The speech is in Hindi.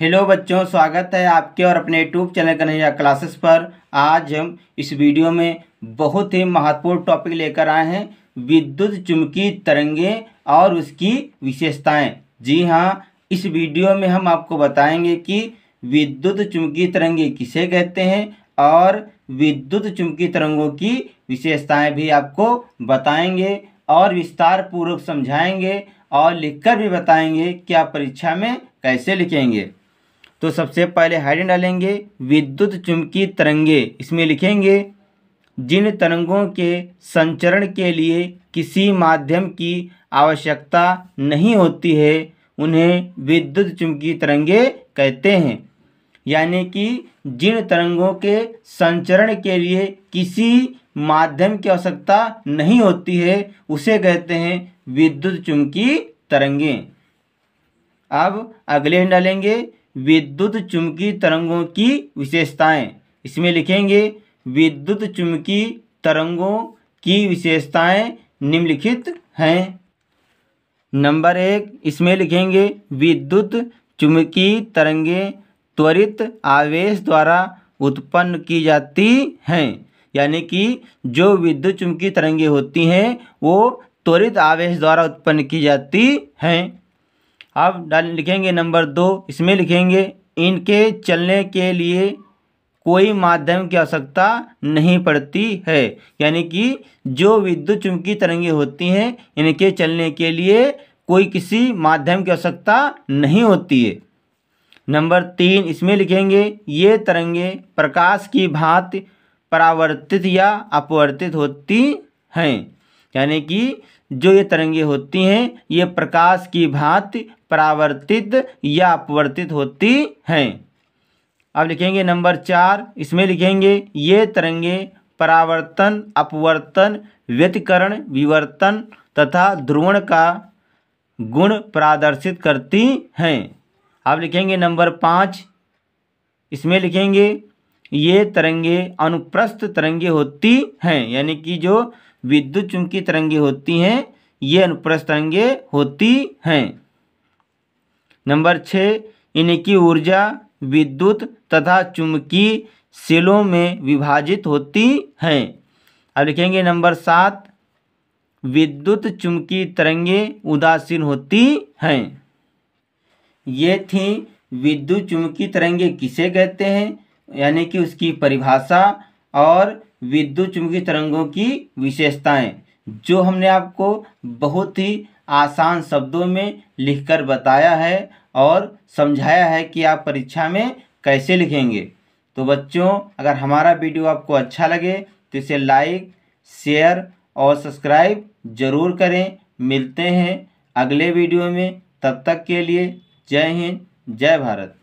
हेलो बच्चों स्वागत है आपके और अपने यूट्यूब चैनल कन्हैया क्लासेस पर आज हम इस वीडियो में बहुत ही महत्वपूर्ण टॉपिक लेकर आए हैं विद्युत चुम्बकीय तरंगे और उसकी विशेषताएं जी हाँ इस वीडियो में हम आपको बताएंगे कि विद्युत चुम्बकीय तरंगे किसे कहते हैं और विद्युत चुम्बकीय तरंगों की विशेषताएँ भी आपको बताएँगे और विस्तार पूर्वक समझाएँगे और लिख भी बताएँगे कि आप परीक्षा में कैसे लिखेंगे तो सबसे पहले हेडिंग डालेंगे विद्युत चुंबकीय तरंगे इसमें लिखेंगे जिन तरंगों के संचरण के लिए किसी माध्यम की आवश्यकता नहीं होती है उन्हें विद्युत चुंबकीय तरंगे कहते हैं यानी कि जिन तरंगों के संचरण के लिए किसी माध्यम की आवश्यकता नहीं होती है उसे कहते हैं विद्युत चुंबकीय तरंगे अब अगले डालेंगे विद्युत चुमकी तरंगों की विशेषताएं इसमें लिखेंगे विद्युत चुमकी तरंगों की विशेषताएं निम्नलिखित हैं नंबर एक इसमें लिखेंगे विद्युत चुंबकीय तरंगें त्वरित आवेश द्वारा उत्पन्न की जाती हैं यानी कि जो विद्युत चुमकी तरंगे होती हैं वो त्वरित आवेश द्वारा उत्पन्न की जाती हैं अब डाल लिखेंगे नंबर दो इसमें लिखेंगे इनके चलने के लिए कोई माध्यम की आवश्यकता नहीं पड़ती है यानी कि जो विद्युत चुंबकीय तरंगें होती हैं इनके चलने के लिए कोई किसी माध्यम की आवश्यकता नहीं होती है नंबर तीन इसमें लिखेंगे ये तरंगे प्रकाश की भांति परावर्तित या अपवर्तित होती हैं यानी कि जो ये तरंगे होती हैं ये प्रकाश की भांति परावर्तित या अपवर्तित होती हैं अब लिखेंगे नंबर चार इसमें लिखेंगे ये तरंगे परावर्तन अपवर्तन व्यतिकरण विवर्तन तथा ध्रुवण का गुण प्रदर्शित करती हैं अब लिखेंगे नंबर पाँच इसमें लिखेंगे ये तरंगे अनुप्रस्थ तरंगे होती हैं यानी कि जो विद्युत चुंबकीय तरंगे होती हैं ये अनुप्रस्थ तरंगे होती हैं नंबर छः इनकी ऊर्जा विद्युत तथा चुंबकीय सेलों में विभाजित होती हैं अब लिखेंगे नंबर सात विद्युत चुंबकीय तरंगे उदासीन होती हैं ये थी विद्युत चुंबकीय तरंगे किसे कहते हैं यानी कि उसकी परिभाषा और विद्युत चुंबकीय तरंगों की विशेषताएं जो हमने आपको बहुत ही आसान शब्दों में लिखकर बताया है और समझाया है कि आप परीक्षा में कैसे लिखेंगे तो बच्चों अगर हमारा वीडियो आपको अच्छा लगे तो इसे लाइक शेयर और सब्सक्राइब ज़रूर करें मिलते हैं अगले वीडियो में तब तक के लिए जय हिंद जय भारत